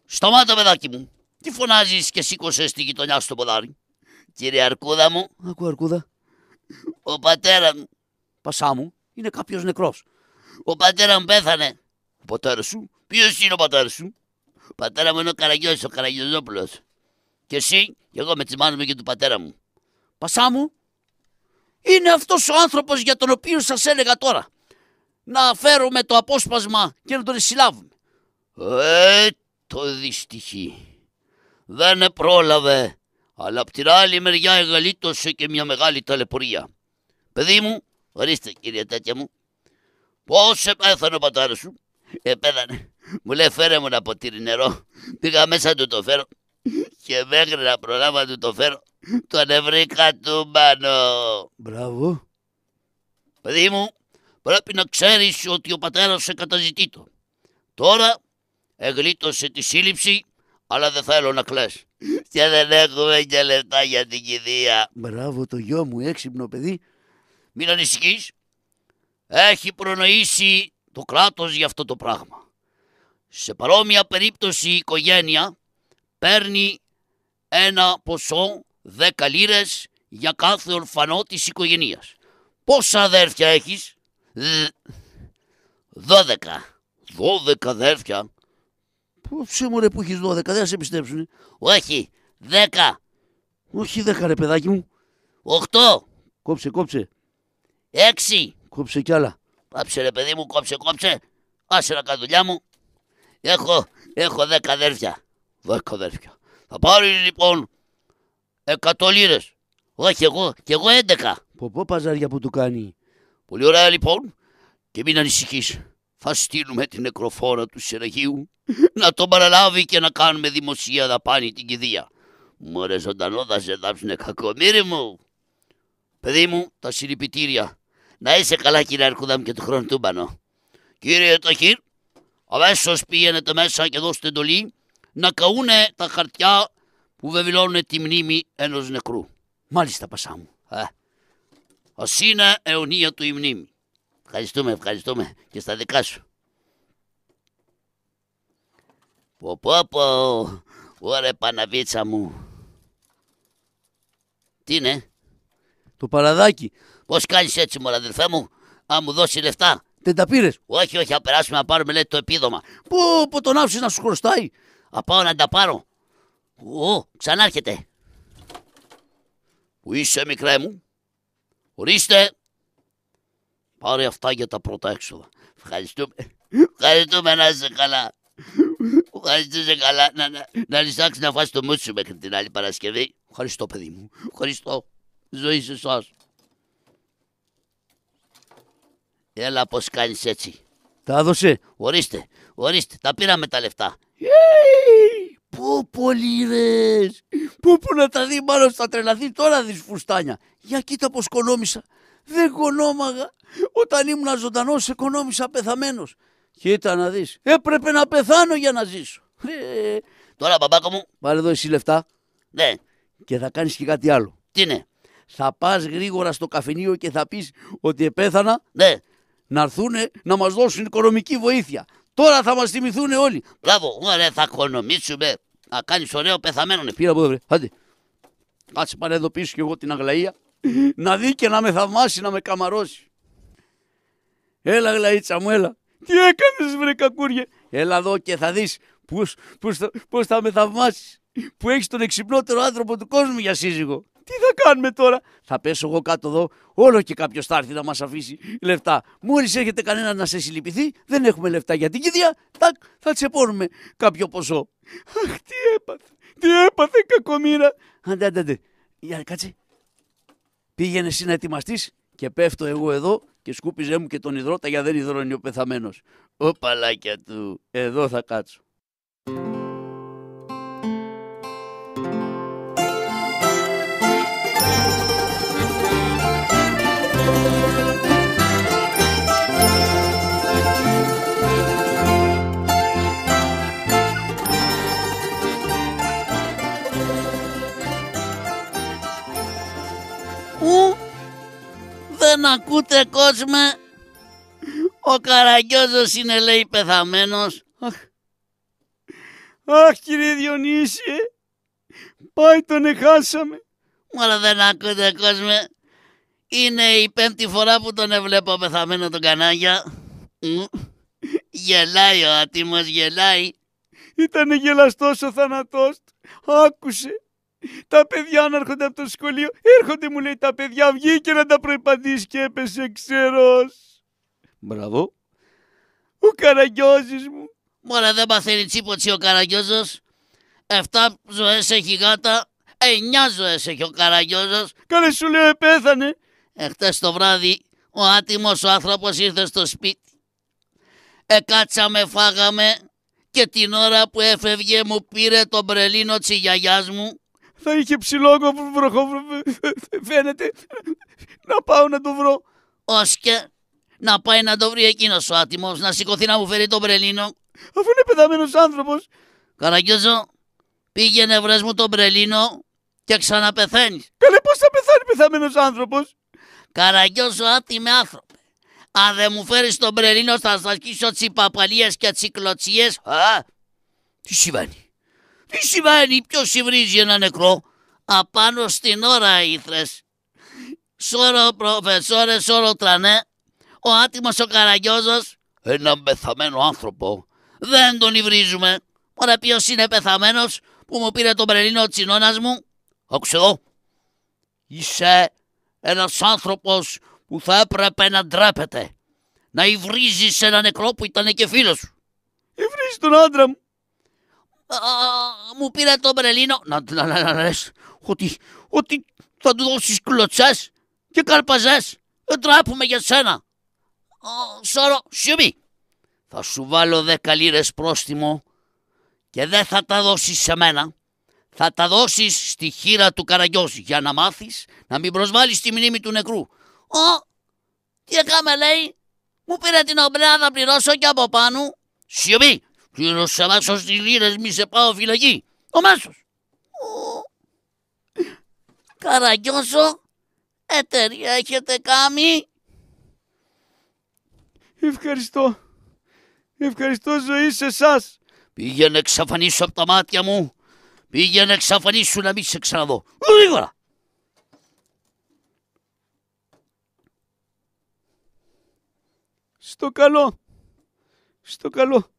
Σταμάτα παιδάκι μου. Τι φωνάζεις και σήκωσες τη γειτονιά στο ποδάρι. Κύριε Αρκούδα μου. Ακούω Αρκούδα. Ο πατέρα μου. Πασά μου. Είναι κάποιος νεκρός. Ο πατέρα μου πέθανε. Ο πατέρας σου. Ποιος είναι ο πατέρας σου. πατέρα μου είναι ο Καραγιώτης, ο Και εσύ και εγώ με τη και του πατέρα μου. Πασά μου, είναι αυτός ο άνθρωπος για τον οποίο σας έλεγα τώρα. Να φέρουμε το απόσπασμα και να τον συλλάβουμε. Ε, το δυστυχή. Δεν πρόλαβε, αλλά απ' την άλλη μεριά εγαλίτωσε και μια μεγάλη ταλαιπωρία. Παιδί μου, ορίστε κύριε τέτοια μου, πώς επέθανε ο πατέρας σου. Επέθανε. Μου λέει φέρε μου ένα ποτήρι νερό. Πήγα μέσα του το φέρω και μέχρι να προλάβω να του το φέρω, τον ευρήκα του μπάνο. Μπράβο. Παιδί μου, πρέπει να ξέρεις ότι ο πατέρας σε καταζητεί το. Τώρα εγλίτωσε τη σύλληψη, αλλά δεν θέλω να κλαις. Και δεν έχουμε και λεφτά για την κηδεία. Μπράβο το γιο μου, έξυπνο παιδί. Μην ανησυχείς. Έχει προνοήσει το κράτος για αυτό το πράγμα. Σε παρόμοια περίπτωση η οικογένεια παίρνει ένα ποσό 10 λίρες για κάθε ορφανό της οικογένεια. Πόσα αδέρφια έχεις. 12. 12 αδέρφια. Πόψε μου ρε που έχεις 12, δεν θα σε πιστέψουν. Ε. Όχι, 10. Όχι 10 ρε παιδάκι μου. 8. Κόψε, κόψε. 6. Κόψε κι άλλα. Πάψε ρε παιδί μου, κόψε, κόψε. Άσε να κάνω δουλειά μου. Έχω, έχω 10 αδέρφια. Δέκα αδέρφια. Θα πάρει λοιπόν εκατό λίρε. Όχι εγώ, και εγώ πω, Ποπό παζάρια που του κάνει. Πολύ ωραία λοιπόν. Και μην ανησυχείς. Θα στείλουμε την νεκροφόρα του Σεραγίου να τον παραλάβει και να κάνουμε δημοσία δαπάνη την κηδεία. Μωρέ ζωντανό θα σε δάψουνε κακομίρι μου. Παιδί μου, τα συλληπιτήρια. Να είσαι καλά κύριε Αρκουδάμ και του χρόνου μπανώ. Κύριε Ταχύρ, αμέσως πήγαινετε μέσα και δώστε εντολή να καούνε τα χαρτιά που βεβαιώνουν τη μνήμη ενός νεκρού. Μάλιστα, πασά μου. Ε, Ας είναι αιωνία του η μνήμη. Ευχαριστούμε, ευχαριστούμε και στα δικά σου. Πω πω Παναβίτσα μου. Τι είναι? Το παραδάκι. Πώς κάνεις έτσι μωρά μου, αν μου δώσει λεφτά. Δεν τα πήρες. Όχι, όχι, απεράσουμε να πάρουμε λέει το επίδομα. Πού, που τον άφησες να σου χρωστάει. Α, πάω να τα πάρω. Ω, ξανάρχεται. Πού είσαι, μικρέ μου. Ορίστε. Πάρε αυτά για τα πρώτα έξοδα. Ευχαριστούμε. Ευχαριστούμε να είσαι καλά. Ευχαριστώ σε καλά. Να, να, να λυσάξει να φας το μούτσο μέχρι την άλλη Παρασκευή. Ευχαριστώ, παιδί μου. Ευχαριστώ. Ζωή σε εσάς. Έλα, πώς κάνεις έτσι. Τα έδωσε. Ορίστε, ορίστε. Τα πήραμε τα λεφτά. Πω λίδες. Πού που να τα δει μάλλον στα τρελαθεί τώρα δεις φουστάνια. Για κοίτα πως κονόμησα, δεν κονόμαγα. Όταν ήμουν ζωντανός σε κονόμησα πεθαμένος. Κοίτα να δεις, έπρεπε να πεθάνω για να ζήσω. Ε, τώρα μπαμπάκο μου, πάρε εδώ εσύ λεφτά. Ναι. Και θα κάνεις και κάτι άλλο. Τι είναι. Θα πας γρήγορα στο καφενείο και θα πεις ότι επέθανα. Ναι. Να έρθουν να μας δώσουν οικονομική βοήθεια. Τώρα θα μας θυμηθούν όλοι. Μπράβο, ωραία, θα οικονομήσουμε. Να κάνεις ωραίο πεθαμένο. Ναι, ε, πήρα από εδώ, βρε. Άντε. Κάτσε πάνε εδώ πίσω κι εγώ την Αγλαία. να δει και να με θαυμάσει, να με καμαρώσει. Έλα, Αγλαίτσα μου, έλα. Τι έκανες, βρε κακούργε. Έλα εδώ και θα δεις πώς θα, θα με θαυμάσεις. Που έχεις τον εξυπνότερο άνθρωπο του κόσμου για σύζυγο. Τι θα κάνουμε τώρα. Θα πέσω εγώ κάτω εδώ, όλο και κάποιος θα έρθει να μας αφήσει λεφτά. Μόλις έρχεται κανένα να σε συλληπιθεί, δεν έχουμε λεφτά για την κηδεία. Τακ, θα τσεπώνουμε κάποιο ποσό. Αχ, τι έπαθε. Τι έπαθε, κακομήρα. Αντε, αντε, αντε. Για, κάτσε. Πήγαινε εσύ να ετοιμαστείς και πέφτω εγώ εδώ και σκούπιζε μου και τον υδρότα για δεν υδρώνει ο πεθαμένος. παλάκια του, εδώ θα κάτσω. δεν ακούτε κόσμε. Ο Καραγκιόζος είναι λέει πεθαμένος. Αχ, κύριε Διονύση, πάει τον εχάσαμε. Μόνο δεν ακούτε κόσμε. Είναι η πέμπτη φορά που τον βλέπω πεθαμένο τον κανάγια. Γελάει ο άτιμος, γελάει. Ήταν γελαστός ο θάνατός του. Άκουσε τα παιδιά να έρχονται από το σχολείο. Έρχονται, μου λέει τα παιδιά. Βγήκε να τα προϋπαντήσεις και έπεσε ξερός. Μπράβο. Ο καραγκιόζης μου. Μωρέ δεν παθαίνει τσίποτσι ο καραγκιόζος. Εφτά ζωές έχει γάτα. Εννιά ζωές έχει ο καραγκιόζος. Καλέ σου λέω επέθανε. Εχθές το βράδυ ο άτιμος ο άνθρωπος ήρθε στο σπίτι. Εκάτσαμε, φάγαμε και την ώρα που έφευγε μου πήρε τον πρελίνο της γιαγιάς μου θα είχε ψηλό βροχό. Φαίνεται να πάω να το βρω. Όσκε, να πάει να το βρει εκείνος ο άτιμος, να σηκωθεί να μου φέρει τον πρελίνο. Αφού είναι πεθαμένος άνθρωπος. Καραγκιόζο, πήγαινε βρες μου τον πρελίνο και ξαναπεθαίνεις. Καλέ, πώς θα πεθάνει πεθαμένος άνθρωπος. Καραγκιόζο, άτιμε άνθρωπο. Αν δεν μου φέρεις τον πρελίνο, θα σας αρχίσω τσιπαπαλίες και τσικλοτσιές. Α, τι συμβαίνει. Τι σημαίνει ποιος υβρίζει ένα νεκρό. Απάνω στην ώρα ήθρες. σορό προφεσόρε, σορό τρανέ. Ο άτιμος ο Καραγκιόζος. ένα πεθαμένο άνθρωπο. Δεν τον υβρίζουμε. Ωραία ποιος είναι πεθαμένος που μου πήρε τον πρελίνο τσινώνας μου. Άκουσε εδώ. Είσαι ένας άνθρωπος που θα έπρεπε να ντρέπεται. Να υβρίζεις ένα νεκρό που ήταν και φίλος σου. Υβρίζει τον άντρα μου μου πήρε το μπρελίνο. Να, να, να, ότι, ότι θα του δώσεις κλωτσές και καρπαζές. Δεν τράπουμε για σένα. Σώρο, σιωπή. Θα σου βάλω δέκα λίρες πρόστιμο και δεν θα τα δώσεις σε μένα. Θα τα δώσεις στη χείρα του Καραγκιόζη για να μάθεις να μην προσβάλλεις τη μνήμη του νεκρού. Ω, τι έκαμε λέει, μου πήρε την ομπρέα να πληρώσω και από πάνω. Σιωπή, Κύριο Σαμάσο τις μη σε πάω φυλακή. Ο Μάσος. Καραγκιόζο, εταιρεία έχετε κάνει. Ευχαριστώ. Ευχαριστώ ζωή σε εσάς. Πήγαινε εξαφανίσου από τα μάτια μου. Πήγαινε εξαφανίσου να μην σε ξαναδώ. Γρήγορα. Στο καλό. Στο καλό.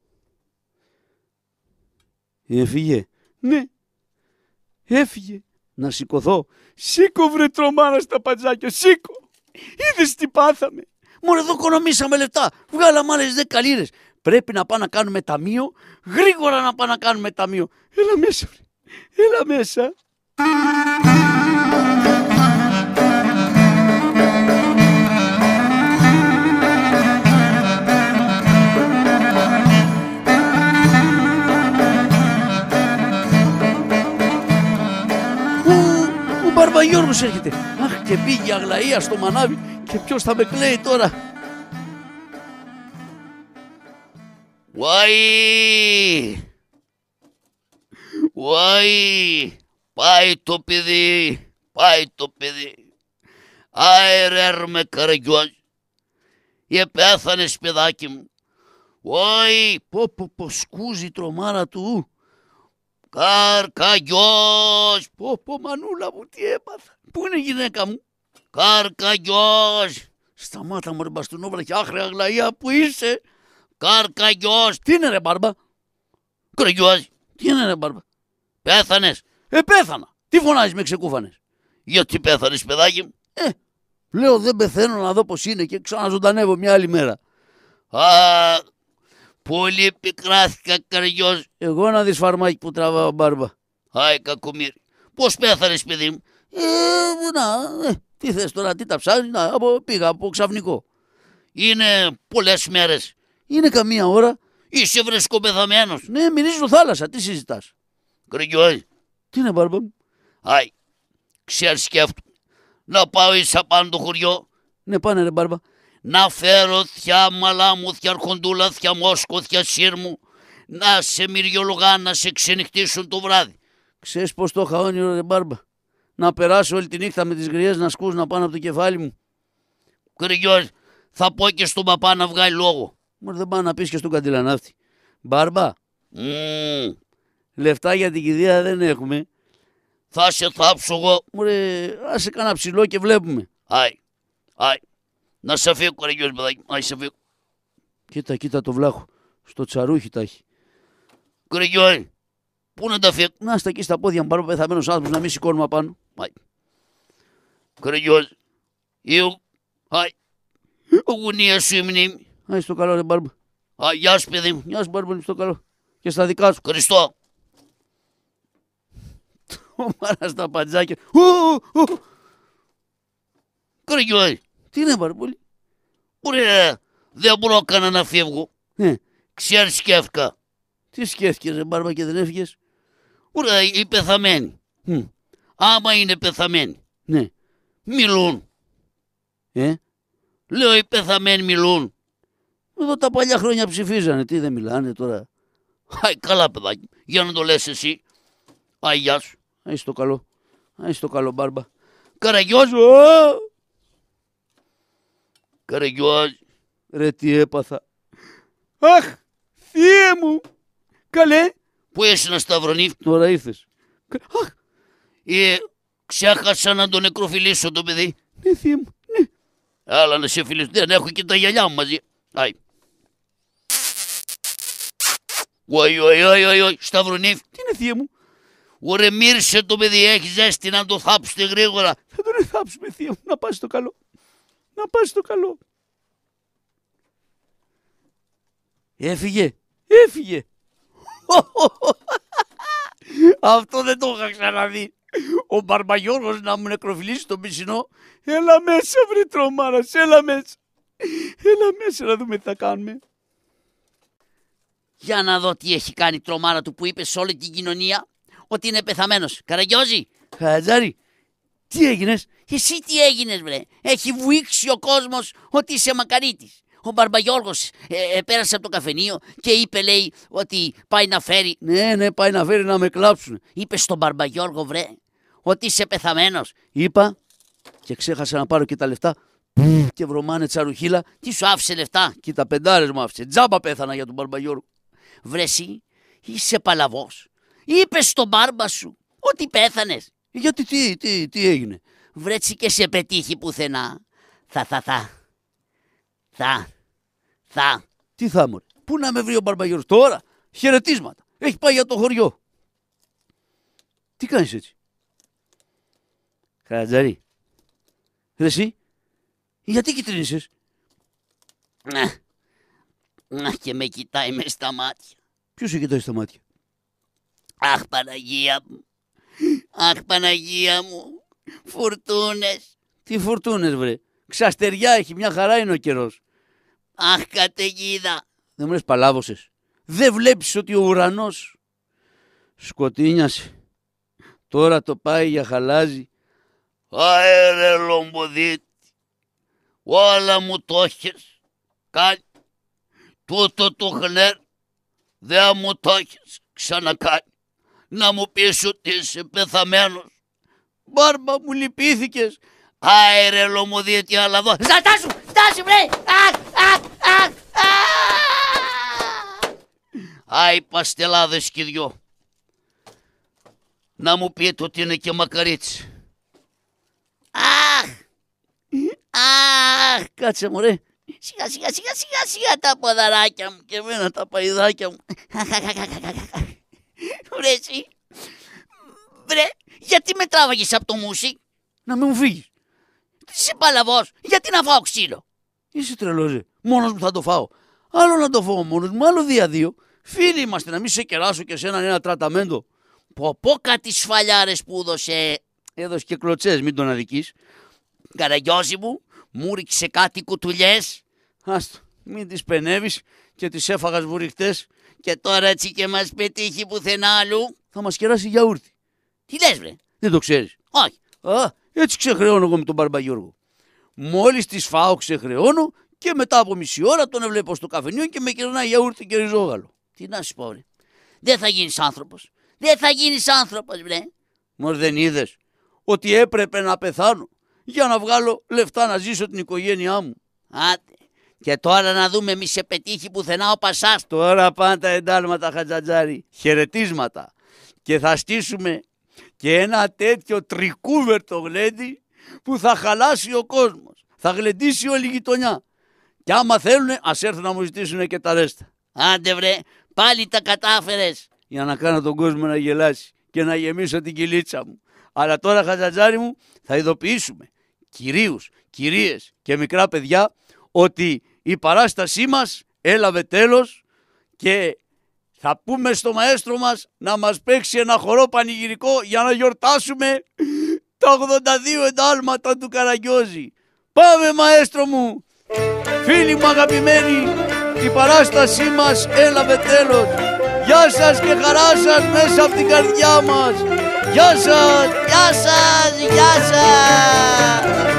Έφυγε. Ναι. Έφυγε. Να σηκωθώ. Σήκω βρε τρομάρα στα πατζάκια. Σήκω. Είδες τι πάθαμε. Μόνο εδώ οικονομήσαμε λεφτά. Βγάλαμε άλλες δέκα Πρέπει να πάμε να κάνουμε ταμείο. Γρήγορα να πάμε να κάνουμε ταμείο. Έλα μέσα, βρε. Έλα μέσα. Γιώργος έρχεται. Αχ και πήγε Αγλαία στο μανάβι και ποιος θα με κλαίει τώρα. Βάι! Βάι! Πάει το παιδί! Πάει το παιδί! ρε με η πέθανε σπιδάκι μου! Ουαΐ! Πω πω πω σκούζει τρομάρα του! Καρκαγιός. Πω, πω, μανούλα μου, τι έπαθα. Πού είναι η γυναίκα μου. Καρκαγιός. Σταμάτα μου ρε μπαστούνοβρα και άχρεα που είσαι. Καρκαγιός. Τι είναι ρε μπάρμπα. Κραγιός. Τι είναι ρε μπάρμπα. Πέθανες. Ε, πέθανα. Τι φωνάζεις με ξεκούφανες. Γιατί πέθανες παιδάκι μου. Ε, λέω δεν πεθαίνω να δω πως είναι και ξαναζωντανεύω μια άλλη μέρα. Α, Πολύ πικράθηκα καριός. Εγώ να δεις φαρμάκι που τραβάω μπάρμπα. Άι κακομίρι. Πώς πέθανες παιδί μου. Ε, να, ε, τι θες τώρα, τι τα ψάχνεις, να, από, πήγα από ξαφνικό. Είναι πολλές μέρες. Είναι καμία ώρα. Είσαι πεθαμένο. Ναι, μυρίζω θάλασσα, τι συζητάς. Κρυγιόζ. Τι είναι μπάρμπα μου. Άι, ξέρεις σκέφτομαι. Να πάω εις απάνω το χωριό. Ναι, πάνε ρε μπάρμπα να φέρω θιά μαλά μου, θιά αρχοντούλα, θιά μόσκο, θιά σύρμου, να σε μυριολογά, να σε ξενυχτήσουν το βράδυ. Ξέρεις πως το είχα όνειρο, ρε μπάρμπα. Να περάσω όλη τη νύχτα με τις γριές να να πάνω από το κεφάλι μου. Κρυγιός, θα πω και στον παπά να βγάλει λόγο. Μα δεν πάω να πεις και στον καντιλανάφτη. Μπάρμπα, mm. λεφτά για την κηδεία δεν έχουμε. Θα σε θάψω εγώ. Μωρέ, άσε κανένα ψηλό και βλέπουμε. Άι, άι. Να σε ο κορεγιό παιδάκι. Να Κοίτα, κοίτα το βλάχο. Στο τσαρούχι τα έχει. πού να τα φύγει. Να στα εκεί στα πόδια μου πάρω πεθαμένο άνθρωπο να μην σηκώνουμε απάνω. Μάι. Κορεγιό, ήου, χάι. γουνία σου η μνήμη. Α, στο καλό, ρε μπάρμπα. Α, γεια σου, παιδί μου. Γεια σου, μπάρμπα, στο καλό. Και στα δικά σου. Χριστό. Μάρα στα παντζάκια. Τι είναι μπαρμπούλη Ωραία, δεν μπορώ κανένα να φύγω Ναι. Ξέρει σκέφτηκα. Τι σκέφτηκες, ρε μπάρμα και δεν έφυγες. Ωραία, οι πεθαμένοι. Mm. Άμα είναι πεθαμένοι. Ναι. Μιλούν. Ε. Λέω οι πεθαμένοι μιλούν. Εδώ τα παλιά χρόνια ψηφίζανε. Τι δεν μιλάνε τώρα. Αϊ, καλά παιδάκι. Για να το λες εσύ. Αϊ, γεια σου. Αϊ, στο καλό. Αϊ, στο καλό μπάρμπα. σου. Καραγκιόζη. Ρε τι έπαθα. Αχ, θείε μου. Καλέ. Πού είσαι να σταυρωνεί. Τώρα ήρθες. Αχ. Ε, ξέχασα να τον νεκροφιλήσω το παιδί. Ναι, θείε μου, ναι. Άλλα να σε φιλήσω. Δεν έχω και τα γυαλιά μου μαζί. Άι. Ωι, ωι, ωι, ωι, ωι, Σταυρονίφ. Τι είναι θεία μου. Ωρε μύρσε το παιδί, έχεις ζέστη να το θάψετε γρήγορα. Θα τον θάψουμε θεία μου, να πάει το καλό να πας στο καλό. Έφυγε, έφυγε. <laughs> Αυτό δεν το είχα ξαναδεί. Ο Μπαρμαγιώργος να μου νεκροφυλίσει τον πισινό. Έλα μέσα βρει τρομάρας, έλα μέσα. Έλα μέσα να δούμε τι θα κάνουμε. Για να δω τι έχει κάνει η τρομάρα του που είπε σε όλη την κοινωνία ότι είναι πεθαμένος. Καραγκιόζη, Χατζάρι. τι έγινες, εσύ τι έγινες βρε. Έχει βουήξει ο κόσμος ότι είσαι μακαρίτης. Ο Μπαρμπαγιώργος ε, ε, πέρασε από το καφενείο και είπε λέει ότι πάει να φέρει. Ναι, ναι, πάει να φέρει να με κλάψουν. Είπε στον Μπαρμπαγιώργο βρε ότι είσαι πεθαμένος. Είπα και ξέχασα να πάρω και τα λεφτά. Και βρωμάνε τσαρουχίλα. Τι σου άφησε λεφτά. Και τα πεντάρες μου άφησε. Τζάμπα πέθανα για τον Μπαρμπαγιώργο. εσύ είσαι παλαβός. Είπε στον μπάρμπα σου ότι πέθανες. Γιατί τι, τι, τι έγινε βρέτσι και σε πετύχει πουθενά. Θα, θα, θα. Θα. Θα. Τι θα μου, πού να με βρει ο Μπαρμπαγιώρος τώρα, χαιρετίσματα, έχει πάει για το χωριό. Τι κάνεις έτσι. Καρατζαρή. εσύ, γιατί κυτρίνησες. Να. Να και με κοιτάει μες στα μάτια. Ποιος σε κοιτάει στα μάτια. Αχ Παναγία μου. Αχ Παναγία μου. Φουρτούνες. Τι φουρτούνες βρε. Ξαστεριά έχει, μια χαρά είναι ο καιρός. Αχ, καταιγίδα. Δεν μου λες παλάβωσες Δεν βλέπεις ότι ο ουρανός σκοτίνιασε. Τώρα το πάει για χαλάζι. Αέρε λομποδίτη, όλα μου το έχεις κάνει. Τούτο του χνέρ, δεν μου το έχεις ξανακάνει. Να μου πεις ότι είσαι πεθαμένος Μπάρμπα μου λυπήθηκες. Άερε τι αλλά δω. Στάσου, στάσου βρε. Αχ, αχ, αχ, Άι παστελάδες και δυο. Να μου πείτε ότι είναι και μακαρίτσι. Αχ, αχ, κάτσε μωρέ. Σιγά σιγά σιγά σιγά σιγά τα ποδαράκια μου και εμένα τα παϊδάκια μου. <laughs> Βρε βρε, γιατί με τράβαγες από το μουσι. Να μην μου φύγεις. Τι είσαι παλαβός, γιατί να φάω ξύλο. Είσαι τρελός, ρε. μόνος μου θα το φάω. Άλλο να το φάω μόνος μου, άλλο δια δύο. Φίλοι είμαστε, να μην σε κεράσω και σε ένα τραταμέντο. Πω πω κάτι σφαλιάρες που έδωσε. Έδωσε και κλωτσές, μην τον αδικείς. Καραγκιόζη μου, μου ρίξε κάτι κουτουλιές. Άστο, μην τις πενεύει και τις έφαγα βουριχτές και τώρα έτσι και μας πετύχει πουθενά αλλού. Θα μας κεράσει γιαούρτι. Τι λες, βρε, δεν το ξέρεις. Όχι. Α, έτσι ξεχρεώνω εγώ με τον Μπαρμπαγιώργο. Μόλις τη φάω, ξεχρεώνω και μετά από μισή ώρα τον βλέπω στο καφενείο και με κερνάει γιαούρτι και ριζόγαλο. Τι να σου πω, βρε. Δεν θα γίνεις άνθρωπος. Δεν θα γίνεις άνθρωπος, βρε. Μως δεν είδες ότι έπρεπε να πεθάνω για να βγάλω λεφτά να ζήσω την οικογένειά μου. Άτε. Και τώρα να δούμε μη σε πετύχει πουθενά ο Πασάς. Τώρα πάντα εντάλματα χατζατζάρι. Χαιρετίσματα. Και θα στήσουμε και ένα τέτοιο τρικούβερτο γλέντι που θα χαλάσει ο κόσμος. Θα γλεντήσει όλη η γειτονιά. Και άμα θέλουν ας έρθουν να μου ζητήσουν και τα ρέστα. Άντε βρε, πάλι τα κατάφερες. Για να κάνω τον κόσμο να γελάσει και να γεμίσω την κυλίτσα μου. Αλλά τώρα χαζατζάρι μου θα ειδοποιήσουμε κυρίους, κυρίες και μικρά παιδιά ότι η παράστασή μας έλαβε τέλος και θα πούμε στο μαέστρο μας να μας παίξει ένα χορό πανηγυρικό για να γιορτάσουμε τα 82 εντάλματα του Καραγκιόζη. Πάμε μαέστρο μου! Φίλοι μου αγαπημένοι, η παράστασή μας έλαβε τέλος. Γεια σας και χαρά σας μέσα από την καρδιά μας. Γεια σας! Γεια σας! Γεια σας!